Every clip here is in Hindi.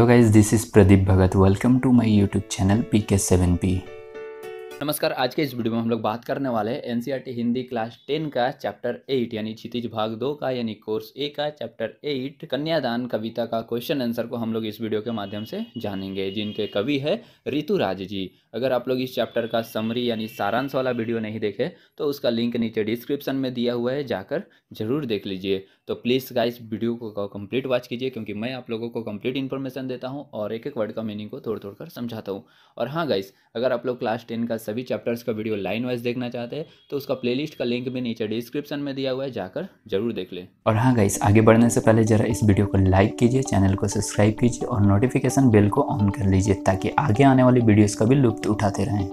hello guys this is Pradeep Bhagat welcome to my YouTube channel P K seven P नमस्कार आज के इस वीडियो में हम लोग बात करने वाले हैं NCERT e Hindi class ten का चैप्टर एट यानी क्षितिज भाग दो का यानी कोर्स ए का चैप्टर एट कन्यादान कविता का क्वेश्चन आंसर को हम लोग इस वीडियो के माध्यम से जानेंगे जिनके कवि है ऋतुराज जी अगर आप लोग इस चैप्टर का समरी यानी सारांश वाला वीडियो नहीं देखे तो उसका लिंक नीचे डिस्क्रिप्शन में दिया हुआ है जाकर जरूर देख लीजिए तो प्लीज़ गाइस वीडियो को कंप्लीट वॉच कीजिए क्योंकि मैं आप लोगों को कंप्लीट इन्फॉर्मेशन देता हूँ और एक एक वर्ड का मीनिंग को तोड़ तोड़ कर समझाता हूँ और हाँ गाइस अगर आप लोग क्लास टेन का सभी चैप्टर्स का वीडियो लाइन वाइज देखना चाहते हैं तो उसका प्लेलिस्ट का लिंक भी नीचे डिस्क्रिप्शन में दिया हुआ है जाकर जरूर देख लें और हाँ गाइस आगे बढ़ने से पहले ज़रा इस वीडियो को लाइक कीजिए चैनल को सब्सक्राइब कीजिए और नोटिफिकेशन बेल को ऑन कर लीजिए ताकि आगे आने वाली वीडियोज़ का भी लुप्त उठाते रहें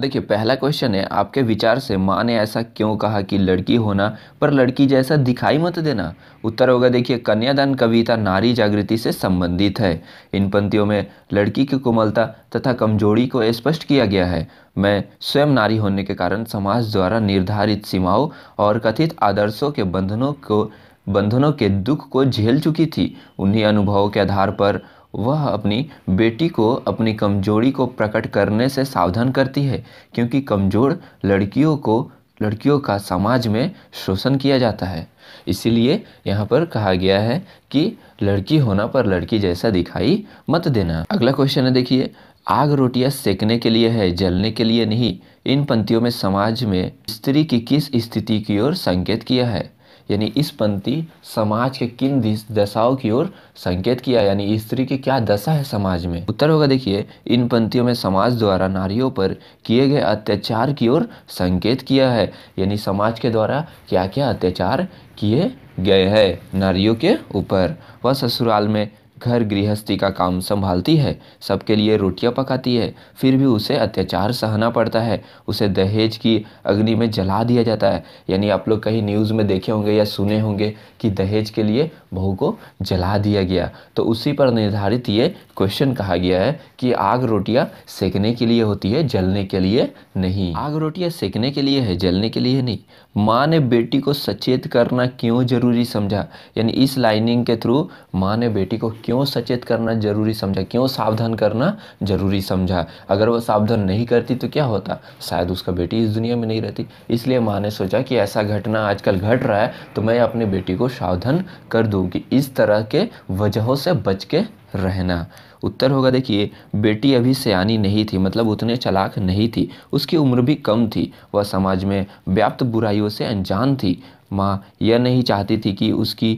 देखिए पहला क्वेश्चन है आपके विचार से माँ ने ऐसा क्यों कहा कि लड़की होना पर लड़की जैसा दिखाई मत देना उत्तर होगा देखिए कन्यादान कविता नारी जागृति से संबंधित है इन पंक्तियों में लड़की की कोमलता तथा कमजोरी को स्पष्ट किया गया है मैं स्वयं नारी होने के कारण समाज द्वारा निर्धारित सीमाओं और कथित आदर्शों के बंधनों को बंधनों के दुख को झेल चुकी थी उन्हीं अनुभवों के आधार पर वह अपनी बेटी को अपनी कमजोरी को प्रकट करने से सावधान करती है क्योंकि कमज़ोर लड़कियों को लड़कियों का समाज में शोषण किया जाता है इसीलिए यहाँ पर कहा गया है कि लड़की होना पर लड़की जैसा दिखाई मत देना अगला क्वेश्चन है देखिए आग रोटियाँ सेकने के लिए है जलने के लिए नहीं इन पंक्तियों में समाज में स्त्री की किस स्थिति की ओर संकेत किया है यानी इस पंक्ति समाज के किन दशाओं की ओर संकेत किया यानी स्त्री की क्या दशा है समाज में उत्तर होगा देखिए इन पंक्तियों में समाज द्वारा नारियों पर किए गए अत्याचार की ओर संकेत किया है यानी समाज के द्वारा क्या क्या अत्याचार किए गए हैं नारियों के ऊपर वह ससुराल में घर गृहस्थी का काम संभालती है सबके लिए रोटियां पकाती है फिर भी उसे अत्याचार सहना पड़ता है उसे दहेज की अग्नि में जला दिया जाता है यानी आप लोग कहीं न्यूज़ में देखे होंगे या सुने होंगे कि दहेज के लिए बहू को जला दिया गया तो उसी पर निर्धारित ये क्वेश्चन कहा गया है कि आग रोटियां सेकने के लिए होती है जलने के लिए नहीं आग रोटियां सेकने के लिए है जलने के लिए नहीं माँ ने बेटी को सचेत करना क्यों जरूरी समझा यानी इस लाइनिंग के थ्रू माँ ने बेटी को क्यों क्यों सचेत करना जरूरी समझा क्यों सावधान करना जरूरी समझा अगर वह सावधान नहीं करती तो क्या होता शायद उसका बेटी इस दुनिया में नहीं रहती इसलिए माँ ने सोचा कि ऐसा घटना आजकल घट रहा है तो मैं अपनी बेटी को सावधान कर दूँ कि इस तरह के वजहों से बच के रहना उत्तर होगा देखिए बेटी अभी सयानी नहीं थी मतलब उतने चलाक नहीं थी उसकी उम्र भी कम थी वह समाज में व्याप्त बुराइयों से अनजान थी माँ यह नहीं चाहती थी कि उसकी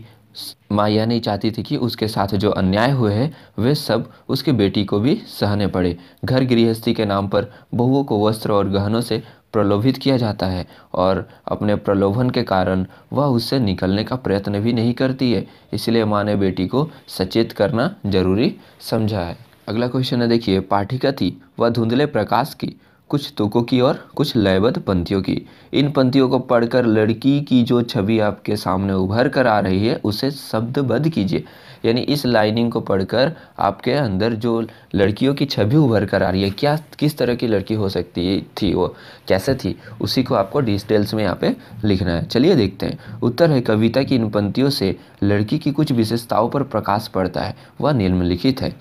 माँ यह नहीं चाहती थी कि उसके साथ जो अन्याय हुए हैं वे सब उसकी बेटी को भी सहने पड़े घर गृहस्थी के नाम पर बहुओं को वस्त्र और गहनों से प्रलोभित किया जाता है और अपने प्रलोभन के कारण वह उससे निकलने का प्रयत्न भी नहीं करती है इसलिए माँ ने बेटी को सचेत करना जरूरी समझा है अगला क्वेश्चन है देखिए पाठिका थी वह धुंधले प्रकाश की कुछ तुकों की और कुछ लयबद्ध पंथियों की इन पंथियों को पढ़कर लड़की की जो छवि आपके सामने उभर कर आ रही है उसे शब्दबद्ध कीजिए यानी इस लाइनिंग को पढ़कर आपके अंदर जो लड़कियों की छवि उभर कर आ रही है क्या किस तरह की लड़की हो सकती थी वो कैसे थी उसी को आपको डिटेल्स में यहाँ पे लिखना है चलिए देखते हैं उत्तर है कविता की इन पंक्तियों से लड़की की कुछ विशेषताओं पर प्रकाश पड़ता है वह निम्नलिखित है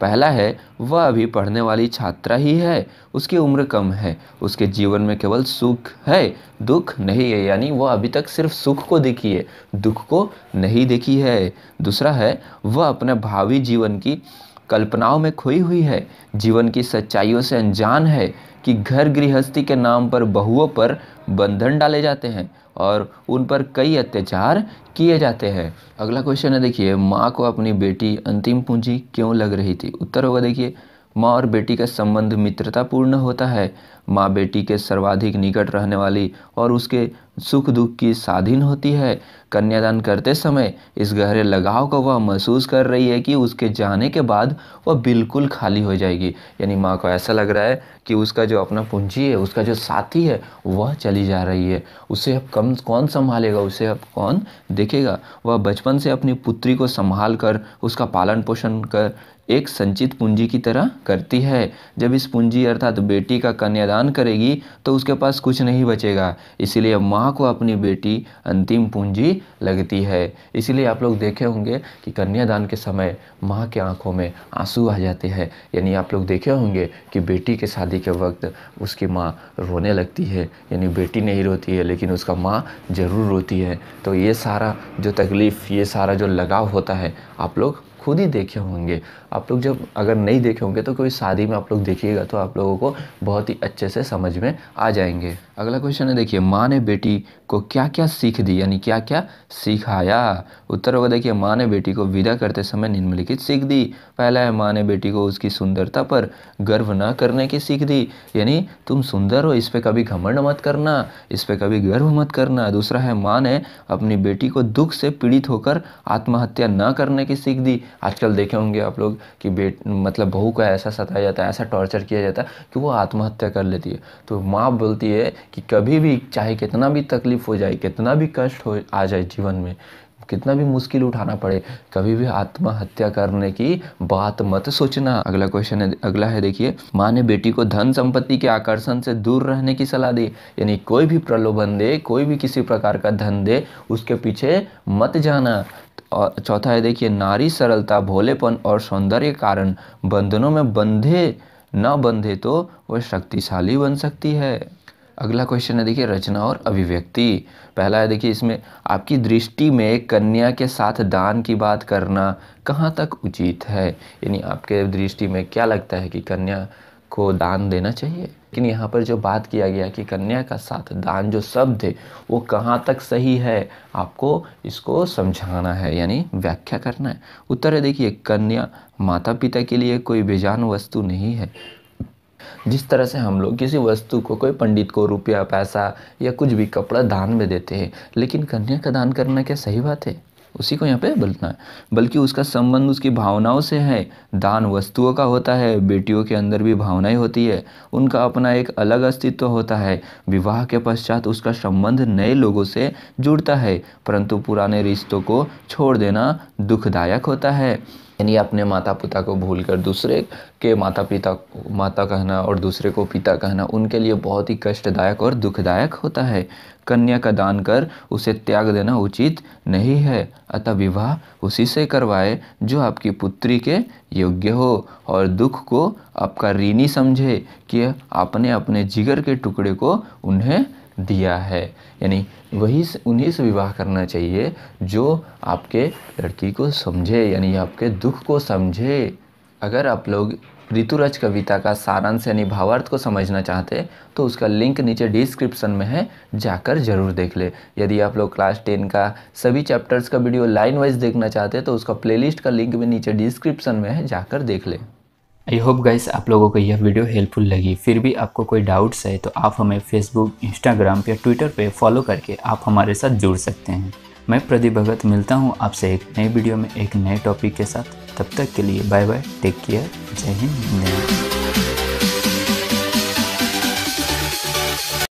पहला है वह अभी पढ़ने वाली छात्रा ही है उसकी उम्र कम है उसके जीवन में केवल सुख है दुख नहीं है यानी वह अभी तक सिर्फ सुख को देखी है दुख को नहीं देखी है दूसरा है वह अपने भावी जीवन की कल्पनाओं में खोई हुई है जीवन की सच्चाइयों से अनजान है कि घर गृहस्थी के नाम पर बहुओं पर बंधन डाले जाते हैं और उन पर कई अत्याचार किए जाते हैं अगला क्वेश्चन है देखिए माँ को अपनी बेटी अंतिम पूंजी क्यों लग रही थी उत्तर होगा देखिए माँ और बेटी का संबंध मित्रतापूर्ण होता है माँ बेटी के सर्वाधिक निकट रहने वाली और उसके सुख दुख की साधीन होती है कन्यादान करते समय इस गहरे लगाव को वह महसूस कर रही है कि उसके जाने के बाद वह बिल्कुल खाली हो जाएगी यानी माँ को ऐसा लग रहा है कि उसका जो अपना पूंजी है उसका जो साथी है वह चली जा रही है उसे अब कम कौन संभालेगा उसे अब कौन देखेगा वह बचपन से अपनी पुत्री को संभाल कर उसका पालन पोषण कर एक संचित पूंजी की तरह करती है जब इस पूंजी अर्थात बेटी का कन्यादान करेगी तो उसके पास कुछ नहीं बचेगा इसीलिए माँ माँ को अपनी बेटी अंतिम पूंजी लगती है इसलिए आप लोग देखे होंगे कि कन्यादान के समय माँ के आंखों में आंसू आ जाते हैं यानी आप लोग देखे होंगे कि बेटी के शादी के वक्त उसकी माँ रोने लगती है यानी बेटी नहीं रोती है लेकिन उसका माँ ज़रूर रोती है तो ये सारा जो तकलीफ़ ये सारा जो लगाव होता है आप लोग खुद ही देखे होंगे आप लोग जब अगर नहीं देखे होंगे तो कोई शादी में आप लोग देखिएगा तो आप लोगों को बहुत ही अच्छे से समझ में आ जाएंगे अगला क्वेश्चन है देखिए माँ ने बेटी को क्या क्या सीख दी यानी क्या क्या सिखाया उत्तर होगा देखिए माँ ने बेटी को विदा करते समय निम्नलिखित सीख दी पहला है माँ ने बेटी को उसकी सुंदरता पर गर्व न करने की सीख दी यानी तुम सुंदर हो इस पर कभी घमंड मत करना इस पर कभी गर्व मत करना दूसरा है माँ ने अपनी बेटी को दुख से पीड़ित होकर आत्महत्या न करने की सीख दी आजकल देखे होंगे आप लोग कि बेट मतलब बहू को ऐसा सताया जाता है ऐसा टॉर्चर किया जाता है कि वो आत्महत्या कर लेती है तो माँ बोलती है कि कभी भी चाहे कितना भी तकलीफ़ हो जाए कितना भी कष्ट हो आ जाए जीवन में कितना भी मुश्किल उठाना पड़े कभी भी आत्महत्या करने की बात मत सोचना अगला क्वेश्चन है अगला है देखिए माँ ने बेटी को धन संपत्ति के आकर्षण से दूर रहने की सलाह दी यानी कोई भी प्रलोभन दे कोई भी किसी प्रकार का धन दे उसके पीछे मत जाना और चौथा है देखिए नारी सरलता भोलेपन और सौंदर्य कारण बंधनों में बंधे न बंधे तो वह शक्तिशाली बन सकती है अगला क्वेश्चन है देखिए रचना और अभिव्यक्ति पहला है देखिए इसमें आपकी दृष्टि में कन्या के साथ दान की बात करना कहाँ तक उचित है यानी आपके दृष्टि में क्या लगता है कि कन्या को दान देना चाहिए लेकिन यहाँ पर जो बात किया गया कि कन्या का साथ दान जो शब्द है वो कहाँ तक सही है आपको इसको समझाना है यानी व्याख्या करना है उत्तर है देखिए कन्या माता पिता के लिए कोई बेजान वस्तु नहीं है जिस तरह से हम लोग किसी वस्तु को कोई पंडित को रुपया पैसा या कुछ भी कपड़ा दान में देते हैं लेकिन कन्या का दान करना क्या सही बात है उसी को यहाँ पे बोलना है बल्कि उसका संबंध उसकी भावनाओं से है दान वस्तुओं का होता है बेटियों के अंदर भी भावनाएं होती है उनका अपना एक अलग अस्तित्व होता है विवाह के पश्चात उसका संबंध नए लोगों से जुड़ता है परंतु पुराने रिश्तों को छोड़ देना दुखदायक होता है यानी अपने माता पिता को भूल कर दूसरे के माता पिता माता कहना और दूसरे को पिता कहना उनके लिए बहुत ही कष्टदायक और दुखदायक होता है कन्या का दान कर उसे त्याग देना उचित नहीं है अतः विवाह उसी से करवाए जो आपकी पुत्री के योग्य हो और दुख को आपका ऋणी समझे कि आपने अपने जिगर के टुकड़े को उन्हें दिया है यानी वही उन्हीं से विवाह करना चाहिए जो आपके लड़की को समझे यानी आपके दुख को समझे अगर आप लोग ऋतुराज कविता का सारांश यानी भावार्थ को समझना चाहते तो उसका लिंक नीचे डिस्क्रिप्शन में है जाकर जरूर देख ले यदि आप लोग क्लास टेन का सभी चैप्टर्स का वीडियो लाइन वाइज देखना चाहते हैं तो उसका प्लेलिस्ट का लिंक भी नीचे डिस्क्रिप्शन में है जाकर देख ले आई होप गाइस आप लोगों को यह वीडियो हेल्पफुल लगी फिर भी आपको कोई डाउट्स है तो आप हमें फेसबुक इंस्टाग्राम या ट्विटर पे फॉलो करके आप हमारे साथ जुड़ सकते हैं मैं प्रदीप भगत मिलता हूँ आपसे एक नए वीडियो में एक नए टॉपिक के साथ तब तक के लिए बाय बाय टेक केयर जय हिंद